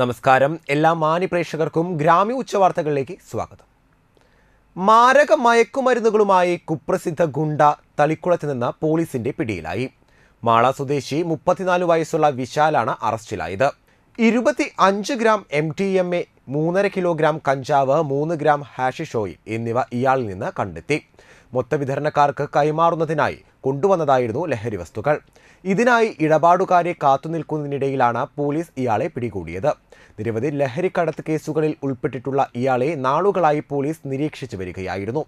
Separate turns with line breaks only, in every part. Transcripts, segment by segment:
നമസ്കാരം എല്ലാ പ്രേക്ഷകർക്കും ഗ്രാമ്യ ഉച്ചവാർത്തകളിലേക്ക് സ്വാഗതം മാരക മയക്കുമരുന്നുകളുമായി കുപ്രസിദ്ധ ഗുണ്ട തളിക്കുളത്ത് നിന്ന് പോലീസിന്റെ പിടിയിലായി മാള സ്വദേശി മുപ്പത്തിനാല് വയസ്സുള്ള വിശാലാണ് അറസ്റ്റിലായത് ഇരുപത്തി അഞ്ച് gram M D M A മൂന്നര കിലോഗ്രാം കഞ്ചാവ് മൂന്ന് ഗ്രാം ഹാഷിഷ് ഓയിൽ എന്നിവ ഇയാളിൽ നിന്ന് കണ്ടെത്തി മൊത്തവിതരണക്കാർക്ക് കൈമാറുന്നതിനായി കൊണ്ടുവന്നതായിരുന്നു ലഹരി വസ്തുക്കൾ ഇതിനായി ഇടപാടുകാരെ കാത്തുനിൽക്കുന്നതിനിടയിലാണ് പോലീസ് ഇയാളെ പിടികൂടിയത് നിരവധി ലഹരിക്കടത്ത് കേസുകളിൽ ഉൾപ്പെട്ടിട്ടുള്ള ഇയാളെ നാളുകളായി പോലീസ് നിരീക്ഷിച്ചു വരികയായിരുന്നു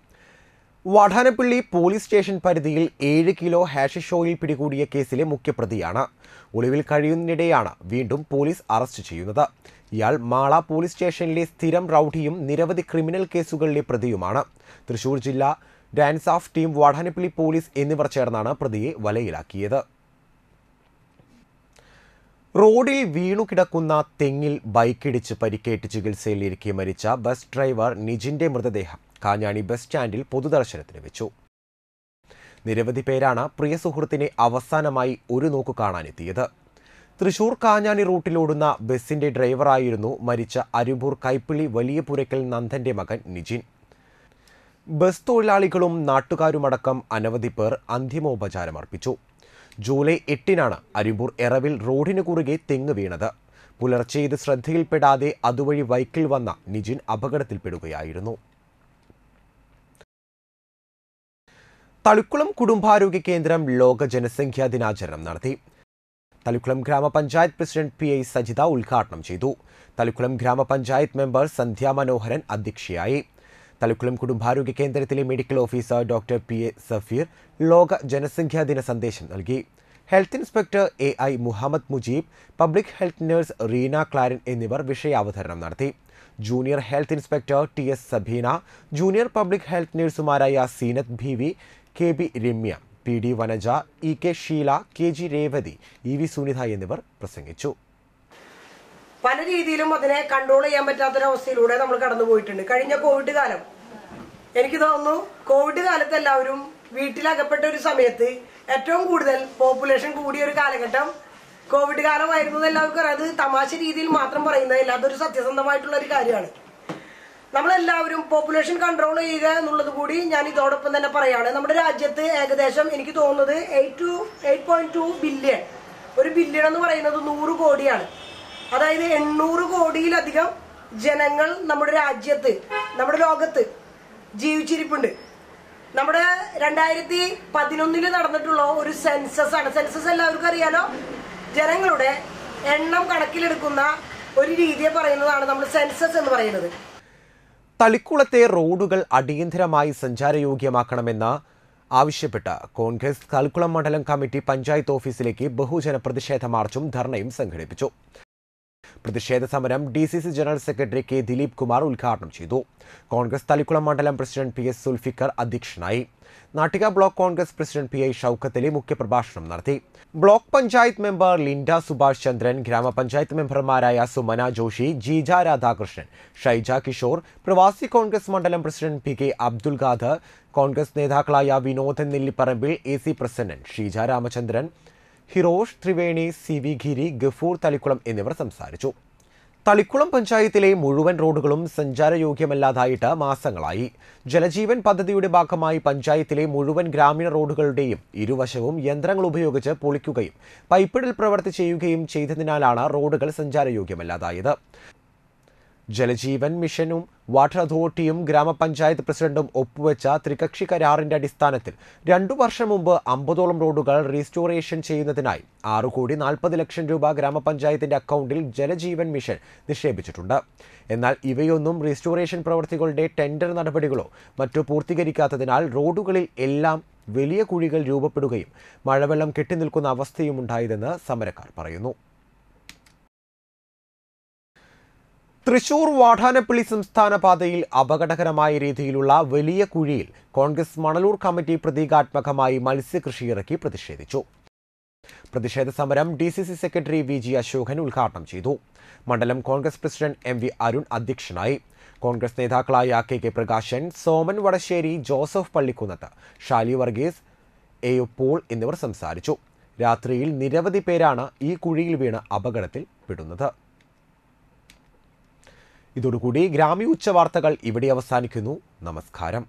വടാനപ്പള്ളി പോലീസ് സ്റ്റേഷൻ പരിധിയിൽ ഏഴ് കിലോ ഹാഷിഷ് ഓയിൽ പിടികൂടിയ കേസിലെ മുഖ്യപ്രതിയാണ് ഒളിവിൽ കഴിയുന്നതിനിടെയാണ് വീണ്ടും പോലീസ് അറസ്റ്റ് ചെയ്യുന്നത് ഇയാൾ മാള പോലീസ് സ്റ്റേഷനിലെ സ്ഥിരം റൌഡിയും നിരവധി ക്രിമിനൽ കേസുകളിലെ പ്രതിയുമാണ് തൃശൂർ ജില്ലാ DANSAF team Vadanappally police എന്നിവർ ചേർന്നാണ് പ്രതിയെ വലയിലാക്കിയത് റോഡിൽ വീണു കിടക്കുന്ന തെങ്ങിൽ ബൈക്കിടിച്ച് പരിക്കേറ്റ് ചികിത്സയിലിരിക്കെ മരിച്ച ബസ് ഡ്രൈവർ നിജിന്റെ മൃതദേഹം കാഞ്ഞാണി ബസ് സ്റ്റാൻഡിൽ പൊതുദർശനത്തിന് വെച്ചു നിരവധി പേരാണ് പ്രിയ സുഹൃത്തിനെ അവസാനമായി ഒരു നോക്ക് കാണാനെത്തിയത് തൃശൂർ കാഞ്ഞാണി റൂട്ടിലോടുന്ന ബസിന്റെ ഡ്രൈവറായിരുന്നു മരിച്ച അരിമ്പൂർ കൈപ്പിളി വലിയ പുരക്കൽ നന്ദന്റെ മകൻ നിജിൻ ബസ് തൊഴിലാളികളും നാട്ടുകാരുമടക്കം അനവധി പേർ അന്തിമോപചാരം അർപ്പിച്ചു ജൂലൈ എട്ടിനാണ് അരിമ്പൂർ എറവിൽ റോഡിന് കുറുകെ തെങ്ങ് വീണത് പുലർച്ചെ ഇത് ശ്രദ്ധയിൽപ്പെടാതെ അതുവഴി ബൈക്കിൽ വന്ന നിജിൻ അപകടത്തിൽപ്പെടുകയായിരുന്നു തളിക്കുളം കുടുംബാരോഗ്യ കേന്ദ്രം ലോക ജനസംഖ്യാ ദിനാചരണം നടത്തി തളിക്കുളം ഗ്രാമപഞ്ചായത്ത് പ്രസിഡന്റ് പി ഐ സജിത ഉദ്ഘാടനം ചെയ്തു തളിക്കുളം ഗ്രാമപഞ്ചായത്ത് മെമ്പർ സന്ധ്യ മനോഹരൻ അധ്യക്ഷയായി തളിക്കുളം കുടുംബാരോഗ്യ കേന്ദ്രത്തിലെ medical officer doctor P A Safeer ലോക ജനസംഖ്യാ ദിന സന്ദേശം നൽകി health inspector A I Muhammad Mujeeb public health nurse Reena Claran എന്നിവർ വിഷയാവതരണം നടത്തി junior health inspector T S Sabeena junior public health നഴ്സുമാരായ Seenath Beevi K B Ramya P D Vanaja E K Sheela K G Revathi E V Sunitha എന്നിവർ പ്രസംഗിച്ചു
പല രീതിയിലും അതിനെ കൺട്രോൾ ചെയ്യാൻ പറ്റാത്തൊരവസ്ഥയിലൂടെ നമ്മൾ കടന്നു പോയിട്ടുണ്ട് കഴിഞ്ഞ കോവിഡ് കാലം എനിക്ക് തോന്നുന്നു കോവിഡ് കാലത്ത് എല്ലാവരും വീട്ടിലകപ്പെട്ട ഒരു സമയത്ത് ഏറ്റവും കൂടുതൽ പോപ്പുലേഷൻ കൂടിയ ഒരു കാലഘട്ടം കോവിഡ് കാലമായിരുന്നു എല്ലാവർക്കും അത് തമാശ രീതിയിൽ മാത്രം പറയുന്നതല്ല അതൊരു സത്യസന്ധമായിട്ടുള്ള ഒരു കാര്യമാണ് നമ്മളെല്ലാവരും പോപ്പുലേഷൻ കൺട്രോൾ ചെയ്യുക എന്നുള്ളത് കൂടി ഞാൻ ഇതോടൊപ്പം തന്നെ പറയുകയാണ് നമ്മുടെ രാജ്യത്ത് ഏകദേശം എനിക്ക് തോന്നുന്നത് eight to eight point two billion ഒരു ബില്യൺ എന്ന് പറയുന്നത് നൂറ് കോടിയാണ് അതായത് എണ്ണൂറ് കോടിയിലധികം ജനങ്ങൾ നമ്മുടെ രാജ്യത്ത് നമ്മുടെ ലോകത്ത് ജീവിച്ചിരിപ്പുണ്ട് നമ്മുടെ രണ്ടായിരത്തി പതിനൊന്നിൽ നടന്നിട്ടുള്ള ഒരു സെൻസസ് ആണ് സെൻസസ് എല്ലാവർക്കും അറിയാലോ ജനങ്ങളുടെ എണ്ണം കണക്കിലെടുക്കുന്ന ഒരു രീതിയെ പറയുന്നതാണ് നമ്മൾ സെൻസസ് എന്ന് പറയുന്നത്
തളിക്കുളത്തെ റോഡുകൾ അടിയന്തരമായി സഞ്ചാരയോഗ്യമാക്കണമെന്ന് ആവശ്യപ്പെട്ട് കോൺഗ്രസ് തളിക്കുളം മണ്ഡലം കമ്മിറ്റി പഞ്ചായത്ത് ഓഫീസിലേക്ക് ബഹുജന പ്രതിഷേധ മാർച്ചും ധർണയും സംഘടിപ്പിച്ചു പ്രതിഷേധ സമരം D C C general secretary K Dileep Kumar ഉദ്ഘാടനം ചെയ്തു കോൺഗ്രസ് തളിക്കുളം മണ്ഡലം പ്രസിഡന്റ് പി എസ് സുൽഫിക്കർ അധ്യക്ഷനായി Nattika block Congress president P I Shoukathali മുഖ്യപ്രഭാഷണം നടത്തി ബ്ലോക്ക് പഞ്ചായത്ത് മെമ്പർ ലിൻഡ സുഭാഷ് ചന്ദ്രൻ ഗ്രാമപഞ്ചായത്ത് മെമ്പർമാരായ സുമന ജോഷി ജീജ രാധാകൃഷ്ണൻ ഷൈജ കിഷോർ പ്രവാസി കോൺഗ്രസ് മണ്ഡലം president P K Abdul Khader Congress നേതാക്കളായ Vinodan Nellipparambil A C Prasannan Sheeja Ramachandran Hirosh Triveni C V Giri Gafoor Thalikulam എന്നിവർ സംസാരിച്ചു തളിക്കുളം പഞ്ചായത്തിലെ മുഴുവൻ റോഡുകളും സഞ്ചാരയോഗ്യമല്ലാതായിട്ട് മാസങ്ങളായി ജലജീവൻ പദ്ധതിയുടെ ഭാഗമായി പഞ്ചായത്തിലെ മുഴുവൻ ഗ്രാമീണ റോഡുകളുടെയും ഇരുവശവും യന്ത്രങ്ങൾ ഉപയോഗിച്ച് പൊളിക്കുകയും പൈപ്പിടൽ പ്രവർത്തി ചെയ്യുകയും ചെയ്തതിനാലാണ് റോഡുകൾ സഞ്ചാരയോഗ്യമല്ലാതായത് ജലജീവൻ മിഷനും വാട്ടർ അതോറിറ്റിയും ഗ്രാമപഞ്ചായത്ത് പ്രസിഡന്റും ഒപ്പുവെച്ച ത്രികക്ഷി കരാറിന്റെ അടിസ്ഥാനത്തിൽ രണ്ടു വർഷം മുമ്പ് അമ്പതോളം റോഡുകൾ റീസ്റ്റോറേഷൻ ചെയ്യുന്നതിനായി ആറു കോടി നാൽപ്പത് ലക്ഷം രൂപ ഗ്രാമപഞ്ചായത്തിന്റെ അക്കൗണ്ടിൽ ജലജീവൻ മിഷൻ നിക്ഷേപിച്ചിട്ടുണ്ട് എന്നാൽ ഇവയൊന്നും റീസ്റ്റോറേഷൻ പ്രവർത്തികളുടെ ടെൻഡർ നടപടികളോ മറ്റു പൂർത്തീകരിക്കാത്തതിനാൽ റോഡുകളിൽ എല്ലാം വലിയ കുഴികൾ രൂപപ്പെടുകയും മഴവെള്ളം കെട്ടിനിൽക്കുന്ന അവസ്ഥയും ഉണ്ടായതെന്ന് സമരക്കാർ പറയുന്നു തൃശൂർ വാഠാനപ്പള്ളി സംസ്ഥാന പാതയിൽ അപകടകരമായ രീതിയിലുള്ള വലിയ കുഴിയിൽ കോൺഗ്രസ് മണലൂർ കമ്മിറ്റി പ്രതീകാത്മകമായി മത്സ്യകൃഷി ഇറക്കി പ്രതിഷേധിച്ചു പ്രതിഷേധ സമരം D C C secretary V G Ashokan ഉദ്ഘാടനം ചെയ്തു മണ്ഡലം Congress president M V Arun അധ്യക്ഷനായി കോൺഗ്രസ് നേതാക്കളായ K K Prakashan Soman Vadassery Joseph Pallikkunnath Shali Varghese A Paul എന്നിവർ സംസാരിച്ചു രാത്രിയിൽ നിരവധി പേരാണ് ഈ കുഴിയിൽ വീണ് അപകടത്തിൽ പെടുന്നത് ഇതോടുകൂടി ഗ്രാമ്യ വാർത്തകൾ ഇവിടെ അവസാനിക്കുന്നു നമസ്കാരം